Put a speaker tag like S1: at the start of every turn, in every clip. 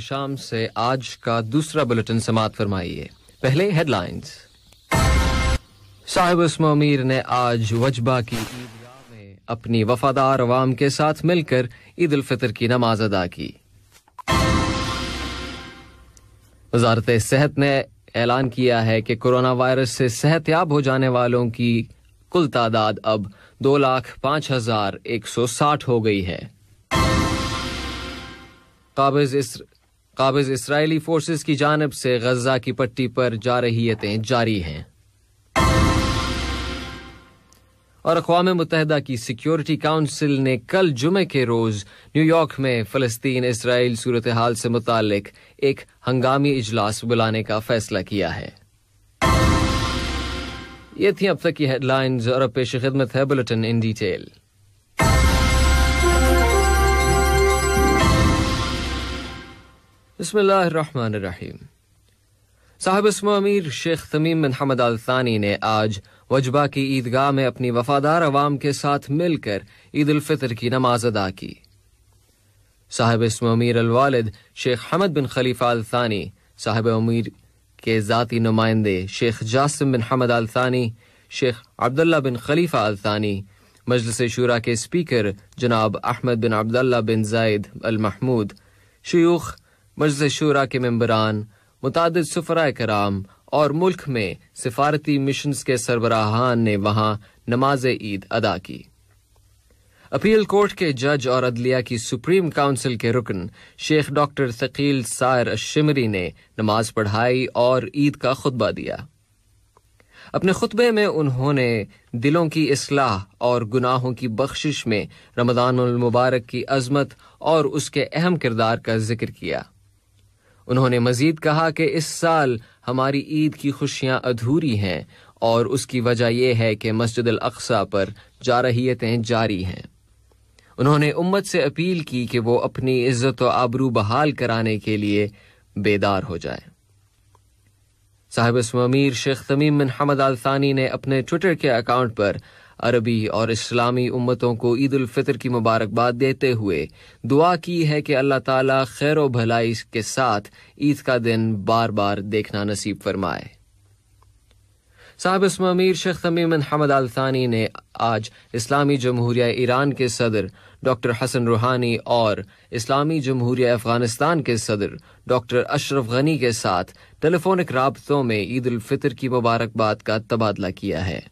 S1: शाम से आज का दूसरा बुलेटिन समाप्त फरमाइए पहले हेडलाइंस साहिब उसम अमीर ने आज वजबा की ईदगाह में अपनी वफादार अवाम के साथ मिलकर ईद उल फितर की नमाज अदा की वजारत सेहत ने ऐलान किया है कि कोरोना वायरस से याब हो जाने वालों की कुल तादाद अब दो लाख पांच हजार एक सौ साठ हो गई है काबिज काबिज इसराइली फोर्सेस की जानब से गजा की पट्टी पर जा रहीतें जारी हैं और अकवा मुतहदा की सिक्योरिटी काउंसिल ने कल जुमे के रोज़ न्यूयॉर्क में फ़लस्तीन इसराइल सूरत हाल से मुतल एक हंगामी इजलास बुलाने का फैसला किया है ये थी अब तक की हेडलाइंस और अब पेश खिदमत है बुलेटिन इन डिटेल बसमीम साहब इसम अमीर शेख तमीम बिन हमद अल तानी ने आज वजबा की ईदगाह में अपनी वफादार अवाम के साथ मिलकर ईद उल फितर की नमाज अदा की साहब इसम अमीर अलवालद शेख हमद बिन खलीफा अल तानी साहब अमीर के ज़ाती नुमाइंदे शेख जासिम बिन हमद अल तानी शेख अब्दुल्ला बिन खलीफा अल तानी मजलिस शुरा के स्पीकर जनाब अहमद बिन अब्दुल्ला बिन जायद अल महमूद शयूख मजल शुरा के मम्बरान मुतद सफरा कराम और मुल्क में सिफारती मिशन के सरबराहान ने वहां नमाज ईद अदा की अपील कोर्ट के जज और अदलिया की सुप्रीम काउंसिल के रुकन शेख डॉक्टर शकील सायर शिमरी ने नमाज पढ़ाई और ईद का खुतबा दिया अपने खुतबे में उन्होंने दिलों की असलाह और गुनाहों की बख्शिश में रमदान मुबारक की अजमत और उसके अहम किरदार का जिक्र किया उन्होंने मजीद कहा कि इस साल हमारी ईद की खुशियां अधूरी हैं और उसकी वजह यह है कि मस्जिद अल-अक्सा पर रहीतें जारी हैं उन्होंने उम्मत से अपील की कि वो अपनी इज्जत व आबरू बहाल कराने के लिए बेदार हो जाए साहिब इसमीर शेख तमीम बिन हमद आलसानी ने अपने ट्विटर के अकाउंट पर अरबी और इस्लामी उम्मतों को ईद उल फितर की मुबारकबाद देते हुए दुआ की है कि अल्लाह ताला खैर व भलाई के साथ ईद का दिन बार बार देखना नसीब फरमाए साहब अमीर शेख तमीम हमद अल थानी ने आज इस्लामी जमहूरिया ईरान के सदर डॉक्टर हसन रूहानी और इस्लामी जमहूरिया अफगानिस्तान के सदर डॉक्टर अशरफ गनी के साथ टेलीफोनिक रबतों में ईद उल फितर की मुबारकबाद का तबादला किया है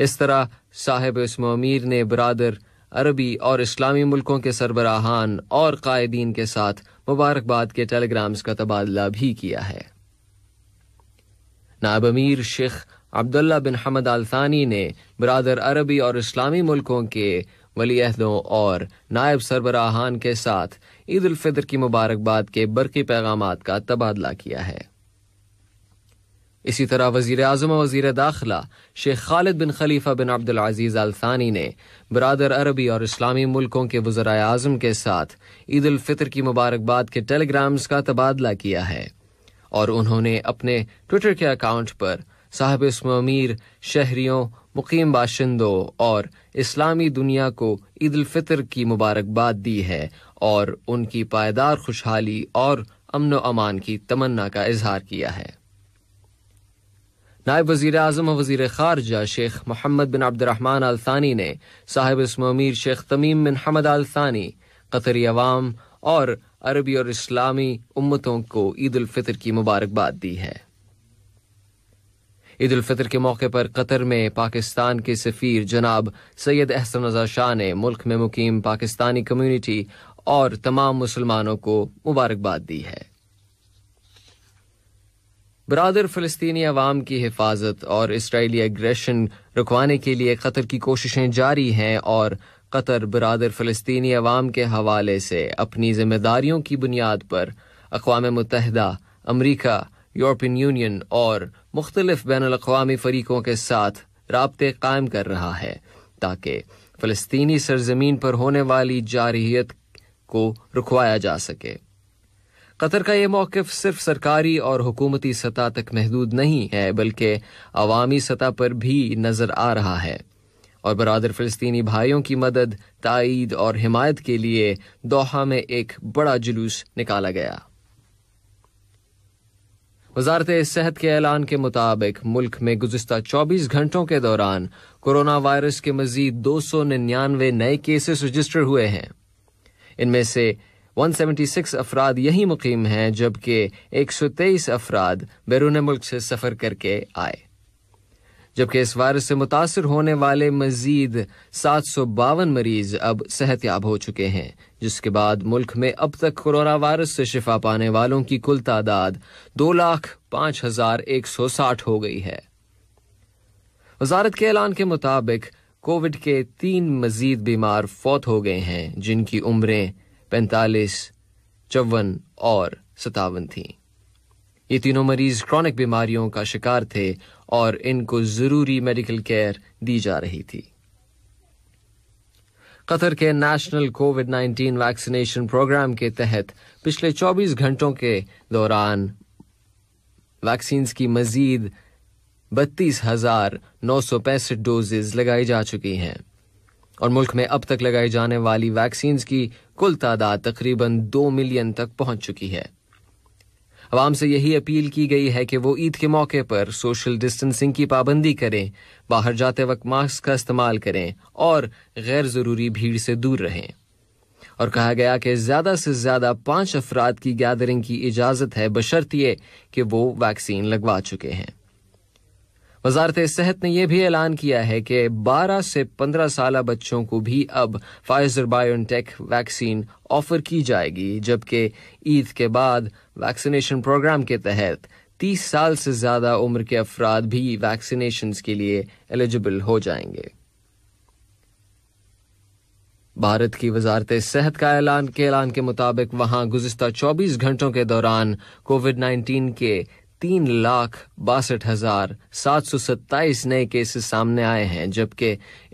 S1: इस तरह साहिब इसम अमीर ने बरदर अरबी और इस्लामी मुल्कों के सरबराहान और कायदीन के साथ मुबारकबाद के टेलीग्राम्स का तबादला भी किया है नायब अमीर शेख अब्दुल्ला बिन हमद अल्तानी ने बरदर अरबी और इस्लामी मुल्कों के वलीहदों और नायब सरबराहान के साथ ईद उल फितर की मुबारकबाद के बरकी पैगाम का तबादला किया है इसी तरह वजीर अजम वजीर दाखिला शेख खालिद बिन खलीफा बिन अब्दुल अल थानी ने बरदर अरबी और इस्लामी मुल्कों के वजरा अजम के साथ ईद फितर की मुबारकबाद के टेलीग्राम्स का तबादला किया है और उन्होंने अपने ट्विटर के अकाउंट पर साहब अमीर शहरीों मुकीम बाशिंदों और इस्लामी दुनिया को ईद फितर की मुबारकबाद दी है और उनकी पायदार खुशहाली और अमन अमान की तमन्ना का इजहार किया है नायब वजीर अजम और वजीर खारजा शेख मोहम्मद बिन अब्दुलरहमान अल थानी ने साहिब इसमीर शेख तमीम बिन हमद अल थानी कतरी अवाम और अरबी और इस्लामी उम्मतों को ईद उल फितर की मुबारकबाद दी है ईद उल फितर के मौके पर कतर में पाकिस्तान के सफ़ीर जनाब सैयद अहसन रजा शाह ने मुल्क में मुकीम पाकिस्तानी कम्यूनिटी और तमाम मुसलमानों को मुबारकबाद दी है बरदर फ़लस्तनी अवाम की हिफाजत और इसराइली एग्रेशन रुकवाने के लिए कतर की कोशिशें जारी हैं और कतर बरदर फ़लस्तनी अवाम के हवाले से अपनी जिम्मेदारियों की बुनियाद पर अकवा मुतहदा अमरीका यूरोपियन यूनियन और मुख्तलिफ बैन अवी फरीकों के साथ रबते कायम कर रहा है ताकि फ़लस्तनी सरजमीन पर होने वाली जारहीत को रुकवाया जा सके कतर का ये मौकफ सिर्फ सरकारी और हुकूमती सतह तक महदूद नहीं है बल्कि अवामी सतह पर भी नज़र आ रहा है और बरदर फ़लस्तनी भाइयों की मदद तइद और हिमायत के लिए दोहा में एक बड़ा जुलूस निकाला गया वजारत सेहत के ऐलान के मुताबिक मुल्क में गुजशत चौबीस घंटों के दौरान कोरोना वायरस के मजीद दो सौ निन्यानवे नए केसेस रजिस्टर हुए हैं इनमें से 176 अफराद यहीं मुकीम हैं जबकि 123 अफराद बैरून मुल्क से सफ़र करके आए जबकि इस वायरस से मुतासर होने वाले मजीद सात सौ बावन मरीज अब सेहत याब हो चुके हैं जिसके बाद मुल्क में अब तक कोरोना वायरस से शिफा पाने वालों की कुल तादाद दो लाख पाँच हजार एक सौ साठ हो गई है वजारत के ऐलान के मुताबिक कोविड के तीन मजीद बीमार फौत हो गए हैं जिनकी उम्रें पैंतालीस चौवन और सतावन थी ये तीनों मरीज क्रॉनिक बीमारियों का शिकार थे और इनको ज़रूरी मेडिकल केयर दी जा रही थी कतर के नेशनल कोविड 19 वैक्सीनेशन प्रोग्राम के तहत पिछले 24 घंटों के दौरान वैक्सीन की मजीद बत्तीस हजार नौ सौ पैंसठ डोजेज लगाई जा चुकी हैं और मुल्क में अब तक लगाई जाने वाली वैक्सीन की कुल तादाद तकरीबन दो मिलियन तक पहुंच चुकी है आवाम से यही अपील की गई है कि वो ईद के मौके पर सोशल डिस्टेंसिंग की पाबंदी करें बाहर जाते वक्त मास्क का इस्तेमाल करें और गैर ज़रूरी भीड़ से दूर रहें और कहा गया कि ज़्यादा से ज़्यादा पांच अफराद की गैदरिंग की इजाज़त है बशर्तिए कि वो वैक्सीन लगवा चुके हैं वजारत सेहत ने यह भी ऐलान किया है कि 12 से 15 साल बच्चों को भी अब फाइजर बायोटेक वैक्सीन ऑफर की जाएगी जबकि ईद के बाद वैक्सीनेशन प्रोग्राम के तहत 30 साल से ज़्यादा उम्र के अफराद भी वैक्सीनेशन के लिए एलिजिबल हो जाएंगे भारत की वजारत सेहत का ऐलान के ऐलान के मुताबिक वहां गुजशत 24 घंटों के दौरान कोविड 19 के तीन लाख बासठ हजार सात सौ सत्ताईस नए केसेस सामने आए हैं जबकि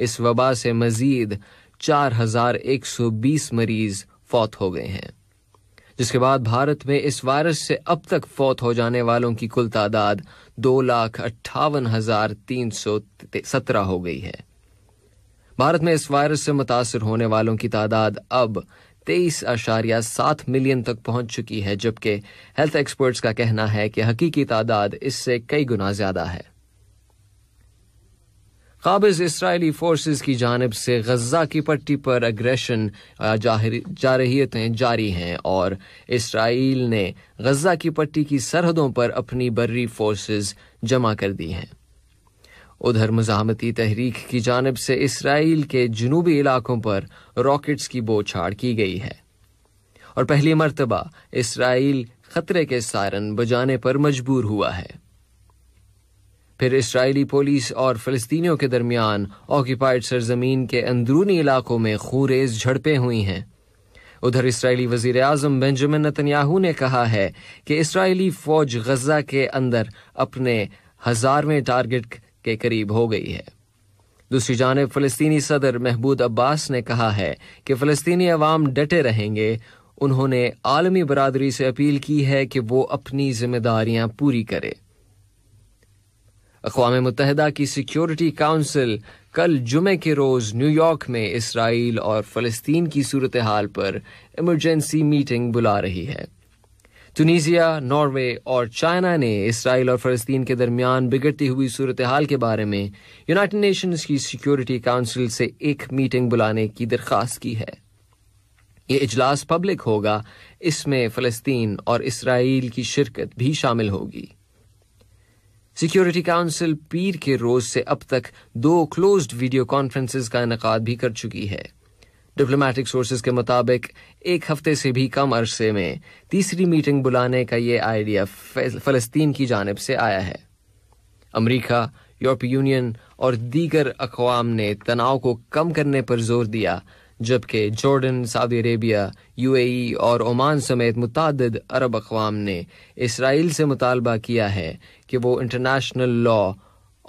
S1: इस वबा से मजीद चार हजार एक सौ बीस मरीज फौत हो गए हैं जिसके बाद भारत में इस वायरस से अब तक फौत हो जाने वालों की कुल तादाद दो लाख अट्ठावन हजार तीन सौ सत्रह हो गई है भारत में इस वायरस से मुतासर होने वालों की तादाद अब तेईस अशारिया सात मिलियन तक पहुंच चुकी है जबकि हेल्थ एक्सपर्ट्स का कहना है कि हकीकी तादाद इससे कई गुना ज्यादा है काबिज इसराइली फोर्सेस की जानब से गजा की पट्टी पर अग्रेशन जारहियतें जारी हैं और इसराइल ने गजा की पट्टी की सरहदों पर अपनी बर्री फोर्सेस जमा कर दी हैं उधर मजामती तहरीक की जानब से इसराइल के जनूबी इलाकों पर रॉकेट्स की बोछाड़ की गई है और पहली मरतबा इसराइल खतरे के सारन बजाने पर मजबूर हुआ है फिर इसराइली पुलिस और फलस्तीनियों के दरमियान ऑक्यूपाइड सरजमीन के अंदरूनी इलाकों में खूरेज झड़पें हुई हैं उधर इसराइली वजीर अजम बेंजामिन नतन्याहू ने कहा है कि इसराइली फौज गजा के अंदर अपने हजारवें टारगेट के करीब हो गई है दूसरी जानब फ़लस्तनी सदर महबूद अब्बास ने कहा है कि फ़लस्तनी अवाम डटे रहेंगे उन्होंने आलमी बरदरी से अपील की है कि वो अपनी जिम्मेदारियां पूरी करे अकवा मुतहदा की सिक्योरिटी काउंसिल कल जुमे के रोज़ न्यूयॉर्क में इसराइल और फ़लस्तीन की सूरत हाल पर इमरजेंसी मीटिंग बुला रही है टूनीजिया नॉर्वे और चाइना ने इसराइल और फ़लस्तीन के दरमियान बिगड़ती हुई सूरत हाल के बारे में यूनाइटेड नेशंस की सिक्योरिटी काउंसिल से एक मीटिंग बुलाने की दरख्वास्त की है ये इजलास पब्लिक होगा इसमें फ़लस्तीन और इसराइल की शिरकत भी शामिल होगी सिक्योरिटी काउंसिल पीर के रोज से अब तक दो क्लोज्ड वीडियो कॉन्फ्रेंसिस का इनका भी कर चुकी है डिप्लोमेटिक सोर्सेज के मुताबिक एक हफ्ते से भी कम अरसे में तीसरी मीटिंग बुलाने का ये आइडिया फ़लस्तीन की जानब से आया है अमरीका यूरोपीय यूनियन और दीगर अकवाम ने तनाव को कम करने पर जोर दिया जबकि जॉर्डन सऊदी अरेबिया यूएई और ओमान समेत मुतद अरब अकवाम ने इसराइल से मुतालबा किया है कि वो इंटरनेशनल लॉ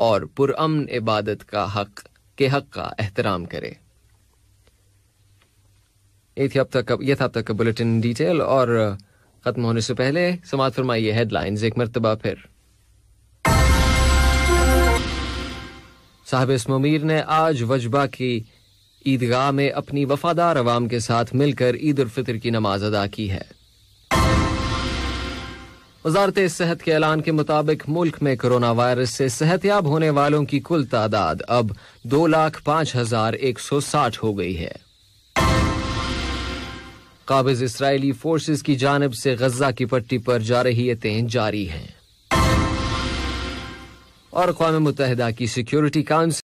S1: और पुरअमन इबादत का हक के हक का एहतराम करे हफ्ता का ये था अब तक का बुलेटिन डिटेल और खत्म होने से पहले समाज फरमाइए हेडलाइंस एक मरतबा फिर साहब इसमीर ने आज वजबा की ईदगाह में अपनी वफादार आवाम के साथ मिलकर ईद उल फितर की नमाज अदा की है वजारत सेहत के ऐलान के मुताबिक मुल्क में कोरोना वायरस से सेहतयाब होने वालों की कुल तादाद अब दो लाख पांच हजार एक सौ साठ हो गई है काबिज इसराइली फोर्सेस की जानब से गजा की पट्टी पर जा रही जारी हैं और अवी मुतहदा की सिक्योरिटी काउंसिल